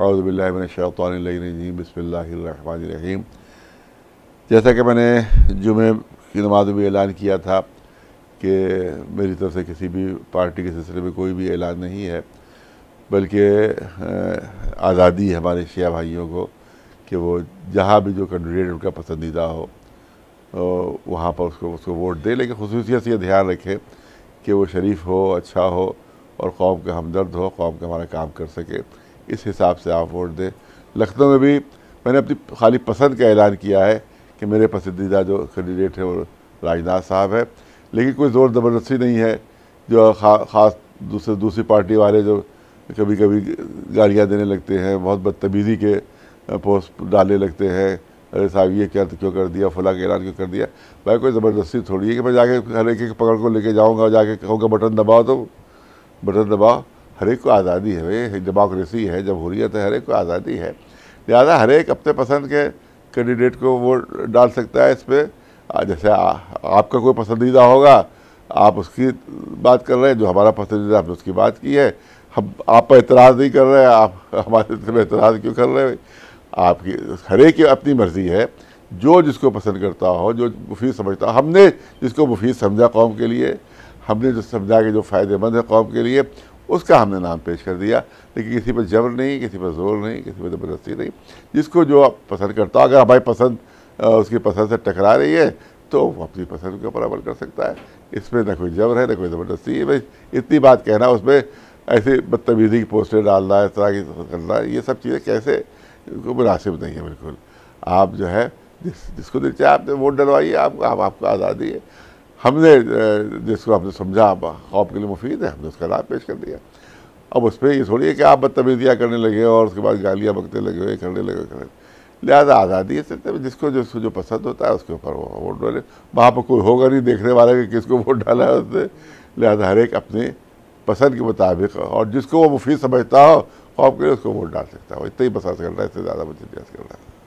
अज़बिल्लाशानजीम बसमीम जैसा कि मैंने जुमे की नमाज में ऐलान किया था कि मेरी तरफ से किसी भी पार्टी के सिलसिले में कोई भी ऐलान नहीं है बल्कि आज़ादी हमारे शेह भाइयों को कि वो जहाँ भी जो कैंडिडेट उनका पसंदीदा हो वहाँ पर उसको उसको वोट दें लेकिन खसूसियत ये ध्यान रखें कि वो शरीफ हो अच्छा हो और कौम का हमदर्द हो कौम का हमारा काम कर सके इस हिसाब से आप वोट दें लखनऊ में भी मैंने अपनी खाली पसंद का ऐलान किया है कि मेरे पसंदीदा जो कैंडिडेट हैं वो राजनाथ साहब है लेकिन कोई ज़ोर ज़बरदस्ती नहीं है जो खा, खास दूसरे दूसरी पार्टी वाले जो कभी कभी गालियाँ देने लगते हैं बहुत बदतमीज़ी के पोस्ट डालने लगते हैं अरे साहब ये क्या तो क्यों कर दिया फला के ऐलान क्यों कर दिया भाई कोई ज़बरदस्ती थोड़ी है कि मैं जाके हर एक पकड़ को लेके जाऊँगा जाके कहूँगा बटन दबाओ तो बटन दबाओ हर एक को आज़ादी है भाई डेमोक्रेसी है जमहूरियत है हर एक को आज़ादी है लिहाजा हर एक अपने पसंद के कैंडिडेट को वोट डाल सकता है इस पर जैसे आ, आपका कोई पसंदीदा होगा आप उसकी बात कर रहे हैं जो हमारा पसंदीदा आपने उसकी बात की है हम आप पर एतराज़ नहीं कर रहे हैं आप हमारे एतराज़ क्यों कर रहे हैं आपकी हर एक अपनी मर्ज़ी है जो जिसको पसंद करता हो जो मुफीद समझता हो हमने जिसको मुफीद समझा कौम के लिए हमने जो समझा कि जो फ़ायदेमंद है कौम के लिए उसका हमने नाम पेश कर दिया लेकिन किसी पर जबर नहीं किसी पर जोर नहीं किसी पर ज़बरदस्ती नहीं जिसको जो आप पसंद करता हो अगर हमारी पसंद उसकी पसंद से टकरा रही है तो वो अपनी पसंद के ऊपर अमल कर सकता है इसमें ना कोई जबर है ना कोई ज़बरदस्ती है भाई इतनी बात कहना उसमें ऐसे बदतमीज़ी की पोस्टें डालना इस तरह की करना ये सब चीज़ें कैसे मुनासिब नहीं है बिल्कुल आप जो है जिस जिसको दिल चाहे आपने वोट डलवाइए आप, आप, आपको आज़ादी है हमने जिसको हमने समझा खौफ के लिए मुफीद है हमने उसका लाभ पेश कर दिया अब उस पर ये थोड़ी है कि आप बदतमीजियाँ करने लगे और उसके बाद गालियाँ बकते लगे हुए करने लगे करने लिहाजा आज़ादी है सिलसिले में जिसको जिसको जो पसंद होता है उसके ऊपर वो वोट डाले वहाँ पर कोई होगा नहीं देखने वाला कि किसको वोट डाला है उसने लिहाजा हर एक अपने पसंद के मुताबिक और जिसको वो मुफीद समझता हो खौफ के लिए उसको वोट डाल सकता हो इतना ही बसास रहा है इससे ज़्यादा मुझे रहा है